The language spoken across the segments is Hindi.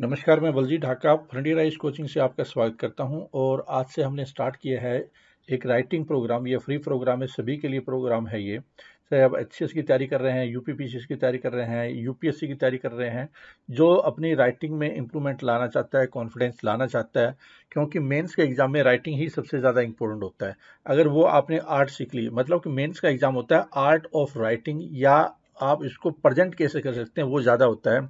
नमस्कार मैं Balji Dhaka Frontier IAS coaching से आपका स्वागत करता हूं और आज से हमने स्टार्ट किया है एक राइटिंग प्रोग्राम ये फ्री प्रोग्राम है सभी के लिए प्रोग्राम है ये चाहे आप एच की तैयारी कर रहे हैं यू पी की तैयारी कर रहे हैं यू की तैयारी कर रहे हैं जो अपनी राइटिंग में इम्प्रूवमेंट लाना चाहता है कॉन्फिडेंस लाना चाहता है क्योंकि मेंस के एग्ज़ाम में राइटिंग ही सबसे ज़्यादा इंपॉर्टेंट होता है अगर वो आपने आर्ट सीख ली मतलब कि मेन्स का एग्ज़ाम होता है आर्ट ऑफ राइटिंग या आप इसको प्रजेंट कैसे कर सकते हैं वो ज़्यादा होता है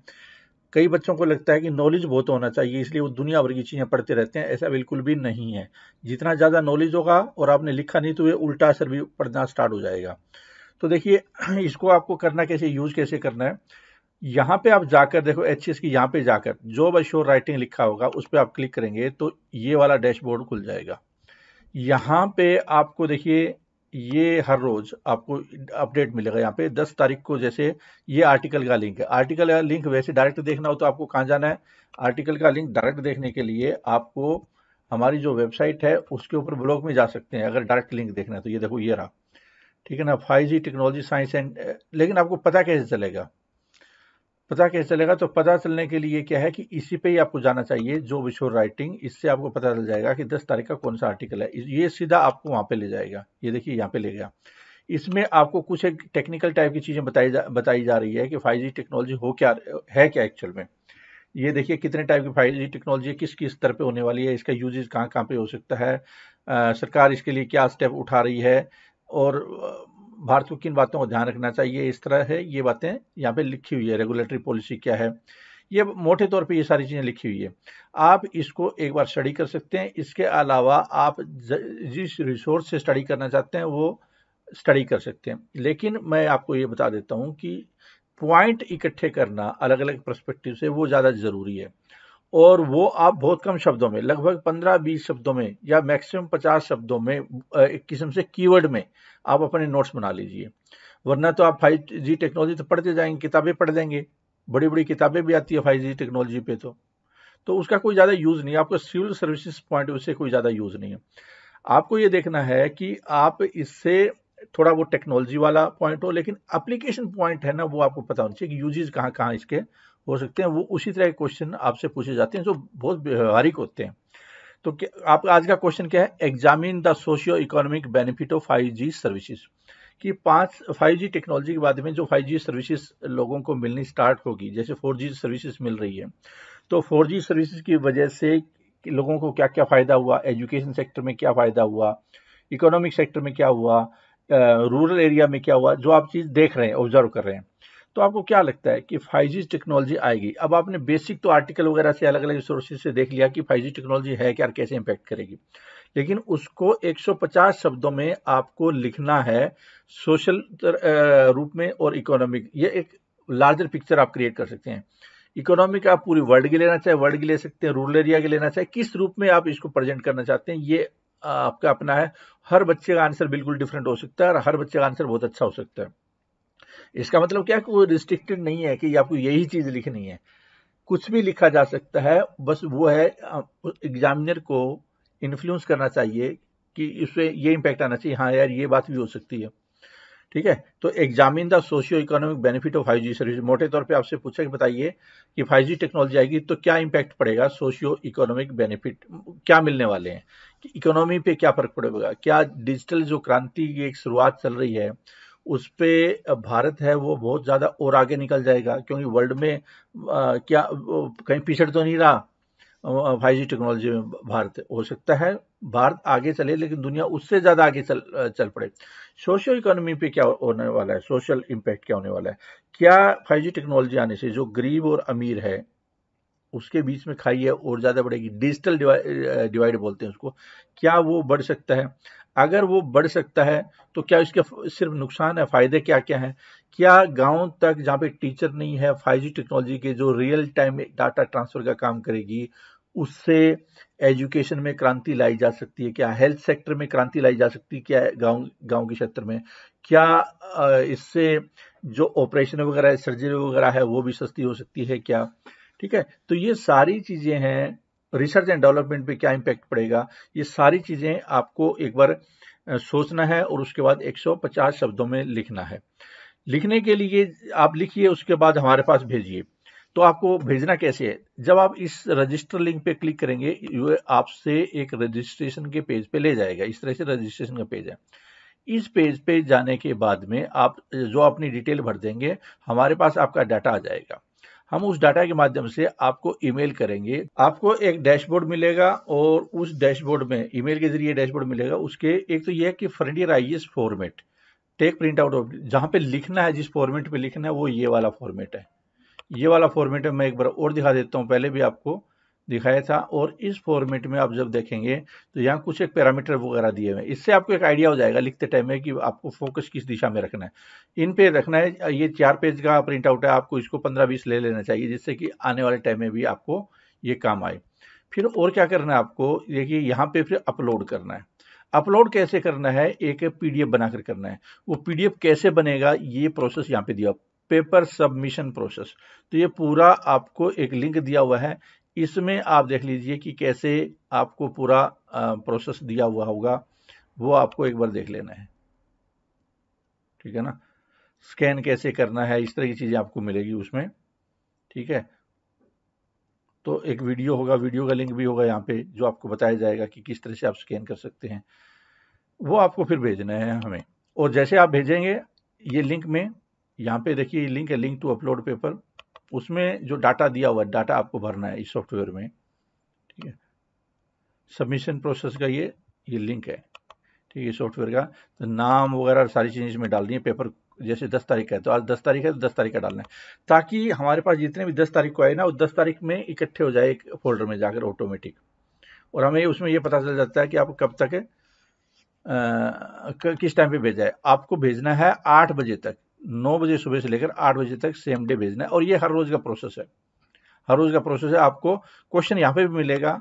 कई बच्चों को लगता है कि नॉलेज बहुत होना चाहिए इसलिए वो दुनिया भर की चीज़ें पढ़ते रहते हैं ऐसा बिल्कुल भी नहीं है जितना ज़्यादा नॉलेज होगा और आपने लिखा नहीं तो ये उल्टा असर भी पढ़ना स्टार्ट हो जाएगा तो देखिए इसको आपको करना कैसे यूज़ कैसे करना है यहाँ पे आप जाकर देखो एच एस की यहाँ पे जाकर जो श्योर राइटिंग लिखा होगा उस पर आप क्लिक करेंगे तो ये वाला डैशबोर्ड खुल जाएगा यहाँ पे आपको देखिए ये हर रोज आपको अपडेट मिलेगा यहाँ पे 10 तारीख को जैसे ये आर्टिकल का लिंक है आर्टिकल का लिंक वैसे डायरेक्ट देखना हो तो आपको कहाँ जाना है आर्टिकल का लिंक डायरेक्ट देखने के लिए आपको हमारी जो वेबसाइट है उसके ऊपर ब्लॉग में जा सकते हैं अगर डायरेक्ट लिंक देखना है तो ये देखो ये रहा ठीक है ना फाइव टेक्नोलॉजी साइंस एंड लेकिन आपको पता कैसे चलेगा पता कैसे चलेगा तो पता चलने के लिए क्या है कि इसी पे ही आपको जाना चाहिए जो विश्व राइटिंग इससे आपको पता चल जाएगा कि 10 तारीख का कौन सा आर्टिकल है ये सीधा आपको वहाँ पे ले जाएगा ये देखिए यहाँ पे ले गया इसमें आपको कुछ एक टेक्निकल टाइप की चीज़ें बताई जा बताई जा रही है कि फाइव टेक्नोलॉजी हो क्या है क्या एक्चुअल में ये देखिए कितने टाइप की फाइव टेक्नोलॉजी किस किस स्तर पर होने वाली है इसका यूजेज कहाँ कहाँ पर हो सकता है आ, सरकार इसके लिए क्या स्टेप उठा रही है और भारत को किन बातों का ध्यान रखना चाहिए इस तरह है ये बातें यहाँ पे लिखी हुई है रेगुलेटरी पॉलिसी क्या है ये मोटे तौर पे ये सारी चीज़ें लिखी हुई है आप इसको एक बार स्टडी कर सकते हैं इसके अलावा आप जिस रिसोर्स से स्टडी करना चाहते हैं वो स्टडी कर सकते हैं लेकिन मैं आपको ये बता देता हूँ कि पॉइंट इकट्ठे करना अलग अलग परस्पेक्टिव से वो ज़्यादा ज़रूरी है और वो आप बहुत कम शब्दों में लगभग 15-20 शब्दों में या मैक्सिमम 50 शब्दों में एक किस्म से कीवर्ड में आप अपने नोट्स बना लीजिए वरना तो आप फाइव जी टेक्नोलॉजी तो पढ़ते जाएंगे किताबें पढ़ लेंगे बड़ी बड़ी किताबें भी आती है फाइव जी टेक्नोलॉजी पे तो तो उसका कोई ज़्यादा यूज़ नहीं है आपको सिविल सर्विसेज पॉइंट से कोई ज़्यादा यूज़ नहीं है आपको ये देखना है कि आप इससे थोड़ा वो टेक्नोलॉजी वाला पॉइंट हो लेकिन अप्लीकेशन पॉइंट है ना वो आपको पता होना चाहिए कि यूजेज कहाँ कहाँ इसके हो सकते हैं वो उसी तरह के क्वेश्चन आपसे पूछे जाते हैं जो बहुत व्यवहारिक होते हैं तो आपका आज का क्वेश्चन क्या है examine the socio economic benefit of five G services कि पाँच फाइव जी टेक्नोलॉजी के बाद में जो फाइव जी सर्विसेज लोगों को मिलनी स्टार्ट होगी जैसे फोर जी सर्विसेज मिल रही है तो फोर जी सर्विसेज की वजह से लोगों को क्या क्या फ़ायदा हुआ एजुकेशन सेक्टर में क्या फ़ायदा हुआ इकोनॉमिक सेक्टर में क्या हुआ रूरल एरिया में क्या हुआ जो आप चीज़ देख रहे हैं ऑब्जर्व कर रहे हैं तो आपको क्या लगता है कि फाइव टेक्नोलॉजी आएगी अब आपने बेसिक तो आर्टिकल वगैरह से अलग अलग सोर्सेज से देख लिया कि फाइव टेक्नोलॉजी है क्या कैसे इम्पैक्ट करेगी लेकिन उसको 150 शब्दों में आपको लिखना है सोशल रूप में और इकोनॉमिक ये एक लार्जर पिक्चर आप क्रिएट कर सकते हैं इकोनॉमिक आप पूरी वर्ल्ड के लेना चाहे वर्ल्ड के ले सकते हैं रूरल एरिया के लेना चाहे किस रूप में आप इसको प्रेजेंट करना चाहते हैं ये आपका अपना है हर बच्चे का आंसर बिल्कुल डिफरेंट हो सकता है और हर बच्चे का आंसर बहुत अच्छा हो सकता है इसका मतलब क्या कि वो रिस्ट्रिक्टेड नहीं है कि आपको यही चीज लिखनी है कुछ भी लिखा जा सकता है बस वो है एग्जामिनर को इन्फ्लुएंस करना चाहिए कि इससे ये इम्पैक्ट आना चाहिए हाँ यार ये बात भी हो सकती है ठीक है तो examine the socio economic benefit of five G service मोटे तौर पे आपसे पूछा कि बताइए कि फाइव जी टेक्नोलॉजी आएगी तो क्या इम्पैक्ट पड़ेगा सोशियो इकोनॉमिक बेनिफिट क्या मिलने वाले हैं इकोनॉमी पे क्या फर्क पड़ेगा क्या डिजिटल जो क्रांति की एक शुरुआत चल रही है उस पर भारत है वो बहुत ज़्यादा और आगे निकल जाएगा क्योंकि वर्ल्ड में आ, क्या कहीं पिछड़ तो नहीं रहा फाइव जी टेक्नोलॉजी में भारत हो सकता है भारत आगे चले लेकिन दुनिया उससे ज़्यादा आगे चल चल पड़े सोशल इकोनॉमी पे क्या होने वाला है सोशल इम्पैक्ट क्या होने वाला है क्या फाइव जी टेक्नोलॉजी आने से जो गरीब और अमीर है उसके बीच में खाई है और ज़्यादा बढ़ेगी डिजिटल डिवाइड बोलते हैं उसको क्या वो बढ़ सकता है अगर वो बढ़ सकता है तो क्या इसके सिर्फ नुकसान है फ़ायदे क्या क्या हैं क्या गांव तक जहाँ पे टीचर नहीं है फाइव टेक्नोलॉजी के जो रियल टाइम डाटा ट्रांसफ़र का काम करेगी उससे एजुकेशन में क्रांति लाई जा सकती है क्या हेल्थ सेक्टर में क्रांति लाई जा सकती है क्या गांव गांव के क्षेत्र में क्या इससे जो ऑपरेशन वगैरह सर्जरी वगैरह है वो भी सस्ती हो सकती है क्या ठीक है तो ये सारी चीजें हैं रिसर्च एंड डेवलपमेंट पे क्या इम्पैक्ट पड़ेगा ये सारी चीजें आपको एक बार सोचना है और उसके बाद 150 शब्दों में लिखना है लिखने के लिए आप लिखिए उसके बाद हमारे पास भेजिए तो आपको भेजना कैसे है जब आप इस रजिस्टर लिंक पे क्लिक करेंगे ये आपसे एक रजिस्ट्रेशन के पेज पे ले जाएगा इस तरह से रजिस्ट्रेशन का पेज है इस पेज पे जाने के बाद में आप जो अपनी डिटेल भर देंगे हमारे पास आपका डाटा आ जाएगा हम उस डाटा के माध्यम से आपको ईमेल करेंगे आपको एक डैशबोर्ड मिलेगा और उस डैशबोर्ड में ईमेल के जरिए डैशबोर्ड मिलेगा उसके एक तो यह है कि Frontier I format take print out of पे लिखना है जिस फॉर्मेट पे लिखना है वो ये वाला फॉर्मेट है ये वाला फॉर्मेट है मैं एक बार और दिखा देता हूँ पहले भी आपको दिखाया था और इस फॉर्मेट में आप जब देखेंगे तो यहाँ कुछ एक पैरामीटर वगैरह दिए हुए इससे आपको एक आइडिया हो जाएगा लिखते टाइम में कि आपको फोकस किस दिशा में रखना है इन पे रखना है ये चार पेज का प्रिंट आउट है आपको इसको पंद्रह बीस ले लेना चाहिए जिससे कि आने वाले टाइम में भी आपको ये काम आए फिर और क्या करना है आपको देखिए यहाँ पे फिर अपलोड करना है अपलोड कैसे करना है एक पीडीएफ बनाकर करना है वो पी कैसे बनेगा ये प्रोसेस यहाँ पे दिया पेपर सबमिशन प्रोसेस तो ये पूरा आपको एक लिंक दिया हुआ है इसमें आप देख लीजिए कि कैसे आपको पूरा प्रोसेस दिया हुआ होगा वो आपको एक बार देख लेना है ठीक है ना स्कैन कैसे करना है इस तरह की चीज़ें आपको मिलेगी उसमें ठीक है तो एक वीडियो होगा वीडियो का लिंक भी होगा यहाँ पे जो आपको बताया जाएगा कि किस तरह से आप स्कैन कर सकते हैं वो आपको फिर भेजना है हमें और जैसे आप भेजेंगे ये लिंक में यहाँ पे देखिए लिंक है लिंक टू अपलोड पेपर उसमें जो डाटा दिया हुआ है डाटा आपको भरना है इस सॉफ्टवेयर में ठीक है सबमिशन प्रोसेस का ये ये लिंक है ठीक है सॉफ्टवेयर का तो नाम वगैरह सारी चीज़ें इसमें डालनी है पेपर जैसे दस तारीख है तो आज दस तारीख है तो दस तारीख का डालना है ताकि हमारे पास जितने भी दस तारीख को आए ना वो दस तारीख में इकट्ठे हो जाए एक फोल्डर में जाकर ऑटोमेटिक और हमें उसमें ये पता चल जाता है कि आप कब तक है, आ, किस टाइम पे भेजा है आपको भेजना है आठ बजे तक नौ बजे सुबह से लेकर आठ बजे तक सेम डे भेजना है और ये हर रोज़ का प्रोसेस है हर रोज़ का प्रोसेस है आपको क्वेश्चन यहाँ पे भी मिलेगा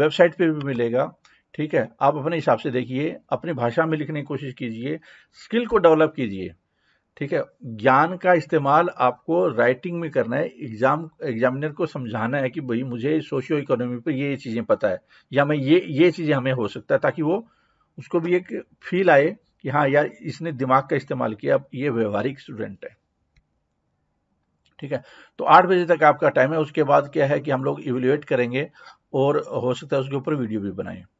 वेबसाइट पे भी मिलेगा ठीक है आप अपने हिसाब से देखिए अपनी भाषा में लिखने की कोशिश कीजिए स्किल को डेवलप कीजिए ठीक है ज्ञान का इस्तेमाल आपको राइटिंग में करना है एग्जाम एग्जामिनर को समझाना है कि भाई मुझे सोशियो इकोनॉमी पर ये चीज़ें पता है या मैं ये ये चीज़ें हमें हो सकता है ताकि वो उसको भी एक फील आए कि हाँ यार इसने दिमाग का इस्तेमाल किया ये व्यवहारिक स्टूडेंट है ठीक है तो आठ बजे तक आपका टाइम है उसके बाद क्या है कि हम लोग इवेल्युएट करेंगे और हो सकता है उसके ऊपर वीडियो भी बनाएं